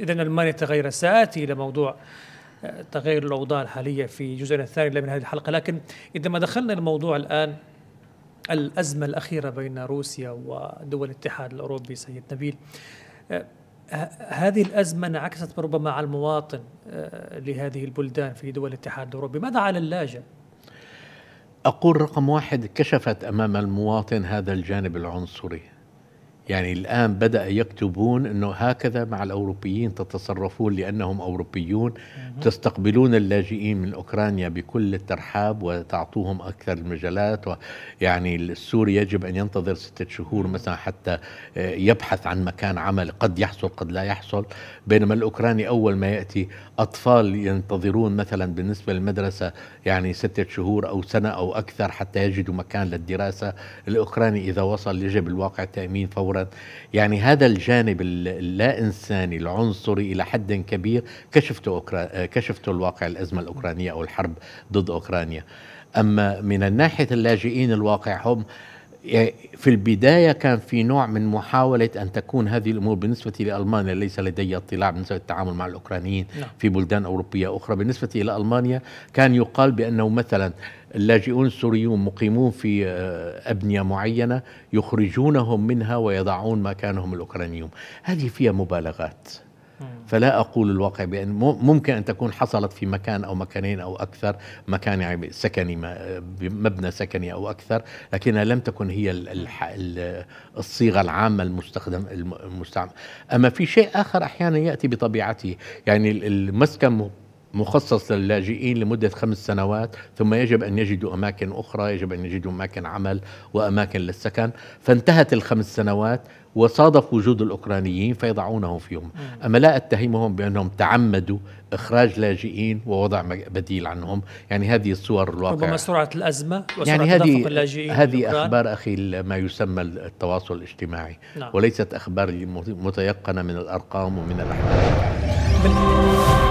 إذا المانيا تغير سآتي إلى موضوع آه، تغير الأوضاع الحالية في جزءنا الثاني من هذه الحلقة لكن عندما دخلنا الموضوع الآن الأزمة الأخيرة بين روسيا ودول الاتحاد الأوروبي سيد نبيل آه، هذه الأزمة انعكست ربما على المواطن آه، لهذه البلدان في دول الاتحاد الأوروبي ماذا على اللاجئ؟ أقول رقم واحد كشفت أمام المواطن هذا الجانب العنصري يعني الآن بدأ يكتبون أنه هكذا مع الأوروبيين تتصرفون لأنهم أوروبيون تستقبلون اللاجئين من أوكرانيا بكل الترحاب وتعطوهم أكثر المجالات يعني السوري يجب أن ينتظر ستة شهور مثلا حتى آه، يبحث عن مكان عمل قد يحصل قد لا يحصل بينما الأوكراني أول ما يأتي أطفال ينتظرون مثلا بالنسبة للمدرسة يعني ستة شهور أو سنة أو أكثر حتى يجدوا مكان للدراسة الأوكراني إذا وصل يجب الواقع تأمين فورا الأفراد يعني هذا الجانب اللا إنساني العنصري إلى حد كبير كشفته, أوكرا... كشفته الواقع الأزمة الأوكرانية أو الحرب ضد أوكرانيا أما من الناحية اللاجئين الواقع هم يعني في البداية كان في نوع من محاولة أن تكون هذه الأمور بالنسبة لألمانيا ليس لدي اطلاع بالنسبة للتعامل مع الأوكرانيين لا. نعم. في بلدان أوروبية أخرى بالنسبة إلى ألمانيا كان يقال بأنه مثلا اللاجئون السوريون مقيمون في آه، أبنية معينة يخرجونهم منها ويضعون مكانهم الأوكرانيون هذه فيها مبالغات فلا أقول الواقع بأن ممكن أن تكون حصلت في مكان أو مكانين أو أكثر مكان يعني سكني مبنى سكني أو أكثر لكنها لم تكن هي الصيغة العامة المستخدم المستعمل أما في شيء آخر أحيانا يأتي بطبيعته يعني المسكن مخصص للاجئين لمدة خمس سنوات ثم يجب أن يجدوا أماكن أخرى يجب أن يجدوا أماكن عمل وأماكن للسكن فانتهت الخمس سنوات وصادف وجود الأوكرانيين فيضعونهم فيهم أما لا أتهمهم بأنهم تعمدوا إخراج لاجئين ووضع بديل عنهم يعني هذه الصور الواقع ربما سرعة الأزمة وسرعة يعني هذه اللاجئين هذه أخبار أخي ما يسمى التواصل الاجتماعي نعم. وليست أخبار متيقنة من الأرقام ومن الأحداث